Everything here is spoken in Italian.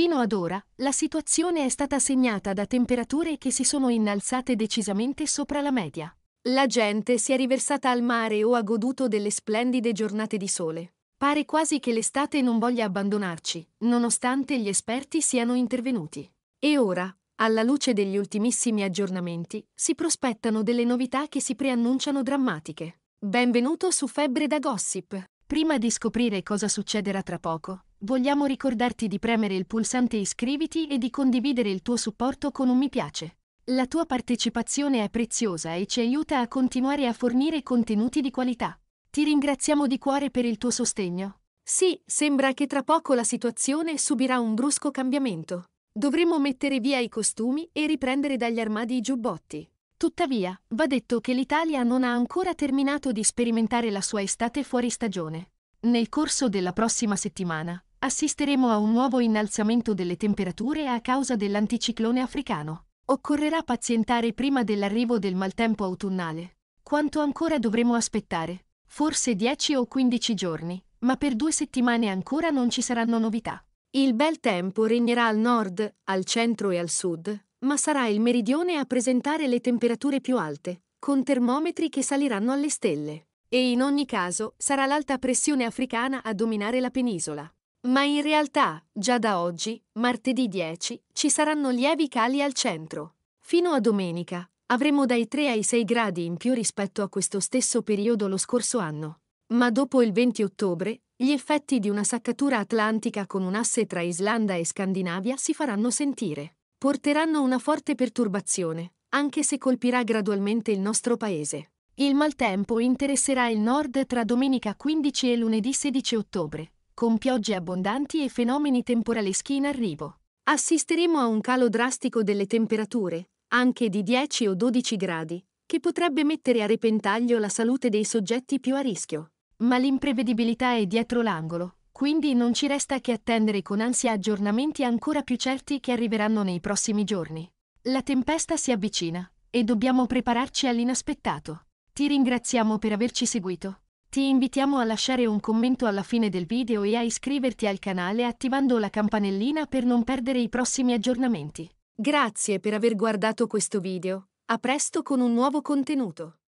Fino ad ora, la situazione è stata segnata da temperature che si sono innalzate decisamente sopra la media. La gente si è riversata al mare o ha goduto delle splendide giornate di sole. Pare quasi che l'estate non voglia abbandonarci, nonostante gli esperti siano intervenuti. E ora, alla luce degli ultimissimi aggiornamenti, si prospettano delle novità che si preannunciano drammatiche. Benvenuto su Febbre da Gossip. Prima di scoprire cosa succederà tra poco, vogliamo ricordarti di premere il pulsante iscriviti e di condividere il tuo supporto con un mi piace. La tua partecipazione è preziosa e ci aiuta a continuare a fornire contenuti di qualità. Ti ringraziamo di cuore per il tuo sostegno. Sì, sembra che tra poco la situazione subirà un brusco cambiamento. Dovremmo mettere via i costumi e riprendere dagli armadi i giubbotti. Tuttavia, va detto che l'Italia non ha ancora terminato di sperimentare la sua estate fuori stagione. Nel corso della prossima settimana, assisteremo a un nuovo innalzamento delle temperature a causa dell'anticiclone africano. Occorrerà pazientare prima dell'arrivo del maltempo autunnale. Quanto ancora dovremo aspettare? Forse 10 o 15 giorni, ma per due settimane ancora non ci saranno novità. Il bel tempo regnerà al nord, al centro e al sud, ma sarà il meridione a presentare le temperature più alte, con termometri che saliranno alle stelle. E in ogni caso sarà l'alta pressione africana a dominare la penisola. Ma in realtà, già da oggi, martedì 10, ci saranno lievi cali al centro. Fino a domenica avremo dai 3 ai 6 gradi in più rispetto a questo stesso periodo lo scorso anno. Ma dopo il 20 ottobre, gli effetti di una saccatura atlantica con un asse tra Islanda e Scandinavia si faranno sentire. Porteranno una forte perturbazione, anche se colpirà gradualmente il nostro paese. Il maltempo interesserà il nord tra domenica 15 e lunedì 16 ottobre con piogge abbondanti e fenomeni temporaleschi in arrivo. Assisteremo a un calo drastico delle temperature, anche di 10 o 12 gradi, che potrebbe mettere a repentaglio la salute dei soggetti più a rischio. Ma l'imprevedibilità è dietro l'angolo, quindi non ci resta che attendere con ansia aggiornamenti ancora più certi che arriveranno nei prossimi giorni. La tempesta si avvicina e dobbiamo prepararci all'inaspettato. Ti ringraziamo per averci seguito. Ti invitiamo a lasciare un commento alla fine del video e a iscriverti al canale attivando la campanellina per non perdere i prossimi aggiornamenti. Grazie per aver guardato questo video. A presto con un nuovo contenuto.